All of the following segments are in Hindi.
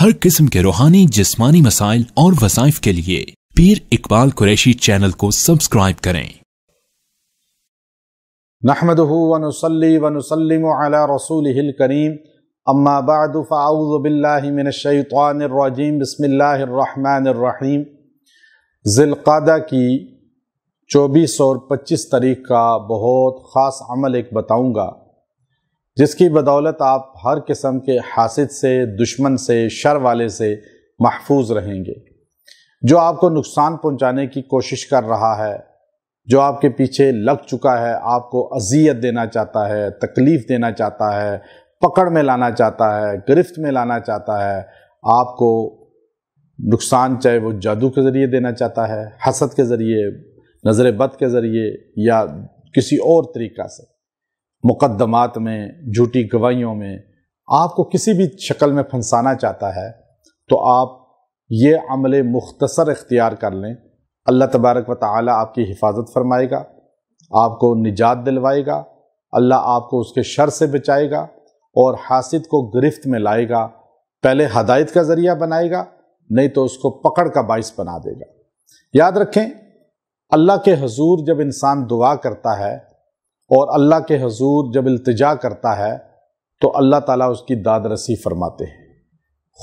हर किस्म के रूहानी जिस्मानी मसाइल और वसाइफ के लिए पीर इकबाल कुरैशी चैनल को सब्सक्राइब करें नहमद रसूल करीम बसमीम ज़िलक़दा की चौबीस और पच्चीस तारीख का बहुत ख़ास अमल एक बताऊँगा जिसकी बदौलत आप हर किस्म के हासिद से दुश्मन से शर वाले से महफूज रहेंगे जो आपको नुकसान पहुंचाने की कोशिश कर रहा है जो आपके पीछे लग चुका है आपको अजियत देना चाहता है तकलीफ़ देना चाहता है पकड़ में लाना चाहता है गिरफ्त में लाना चाहता है आपको नुकसान चाहे वो जादू के ज़रिए देना चाहता है हसद के ज़रिए नज़र बद के ज़रिए या किसी और तरीक़ा से मुकदमात में झूठी गवाहियों में आपको किसी भी शक्ल में फंसाना चाहता है तो आप ये अमल मुख्तसर इख्तियार कर लें अल्लाह तबारक व ताली आपकी हिफाजत फरमाएगा आपको निजात दिलवाएगा अल्लाह आपको उसके शर से बचाएगा और हासिद को गिरफ्त में लाएगा पहले हदायत का ज़रिया बनाएगा नहीं तो उसको पकड़ का बाइस बना देगा याद रखें अल्लाह के हजूर जब इंसान दुआ करता है और अल्लाह के हजूर जब अल्तजा करता है तो अल्लाह ताला उसकी दाद रसी फरमाते हैं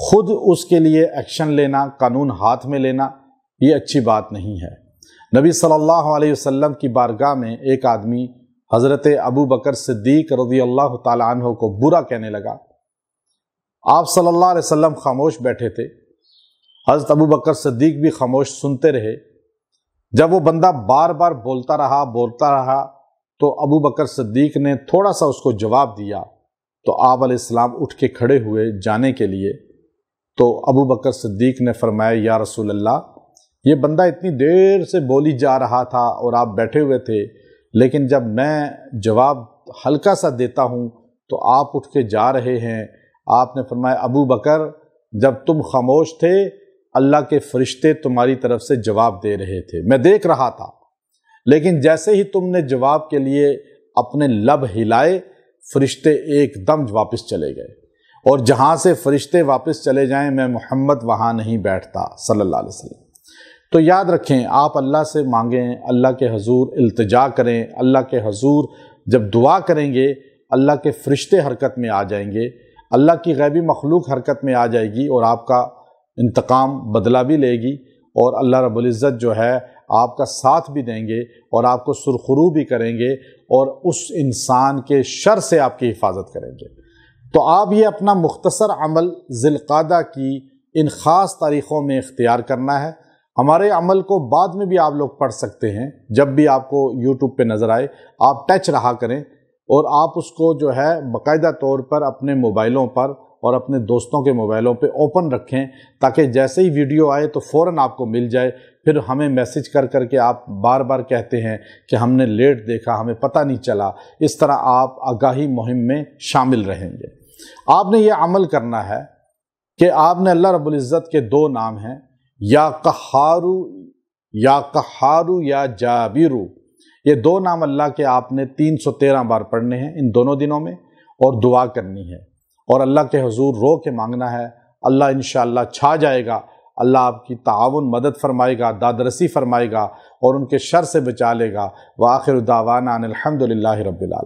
खुद उसके लिए एक्शन लेना कानून हाथ में लेना ये अच्छी बात नहीं है नबी सल्लल्लाहु अलैहि वसल्लम की बारगाह में एक आदमी हज़रत अबू बकर सिद्दीक रजी अल्लाह तह को बुरा कहने लगा आप सल्लल्लाहु अलैहि वसल्लम खामोश बैठे थे हज़रत अबू बकर सिद्दीक भी खामोश सुनते रहे जब वो बंदा बार बार बोलता रहा बोलता रहा तो अबू बकर सद्दीक ने थोड़ा सा उसको जवाब दिया तो आप आलाम उठ के खड़े हुए जाने के लिए तो अबू बकर सद्दीक ने फरमाया या रसूल अल्लाह ये बंदा इतनी देर से बोली जा रहा था और आप बैठे हुए थे लेकिन जब मैं जवाब हल्का सा देता हूँ तो आप उठ के जा रहे हैं आपने फरमाया अबू बकर जब तुम खामोश थे अल्लाह के फरिश्ते तुम्हारी तरफ से जवाब दे रहे थे मैं देख रहा था लेकिन जैसे ही तुमने जवाब के लिए अपने लब हिलाए फरिश्ते एकदम वापस चले गए और जहाँ से फरिश्ते वापस चले जाएं मैं मोहम्मद वहाँ नहीं बैठता सल्लल्लाहु अलैहि वसल्लम तो याद रखें आप अल्लाह से मांगें अल्लाह के हजूर अल्तजा करें अल्लाह के हजूर जब दुआ करेंगे अल्लाह के फरिश्ते हरकत में आ जाएंगे अल्लाह की गैबी मखलूक हरकत में आ जाएगी और आपका इंतकाम बदला भी लेगी और अल्लाह रबुल्ज़त जो है आपका साथ भी देंगे और आपको सुरखरू भी करेंगे और उस इंसान के शर से आपकी हिफाजत करेंगे तो आप ये अपना मुख्तसर अमल ज़िलक़ादा की इन ख़ास तारीख़ों में इख्तियार करना है हमारे अमल को बाद में भी आप लोग पढ़ सकते हैं जब भी आपको यूट्यूब पर नज़र आए आप टच रहा करें और आप उसको जो है बाकायदा तौर पर अपने मोबाइलों पर और अपने दोस्तों के मोबाइलों पे ओपन रखें ताकि जैसे ही वीडियो आए तो फ़ौर आपको मिल जाए फिर हमें मैसेज कर कर के आप बार बार कहते हैं कि हमने लेट देखा हमें पता नहीं चला इस तरह आप आगाही मुहिम में शामिल रहेंगे आपने ये अमल करना है कि आपने अल्लाह रबुल्ज़त के दो नाम हैं या कहारू या कहारू या जाबिरू ये दो नाम अल्लाह के आपने 313 बार पढ़ने हैं इन दोनों दिनों में और दुआ करनी है और अल्लाह के हजूर रो के मांगना है अल्लाह इन छा जाएगा अल्लाह आपकी ताउन मदद फरमाएगा दादरसी फरमाएगा और उनके शर से बचा लेगा वाखिर दावाना अनिलहमदिल्ला रबाल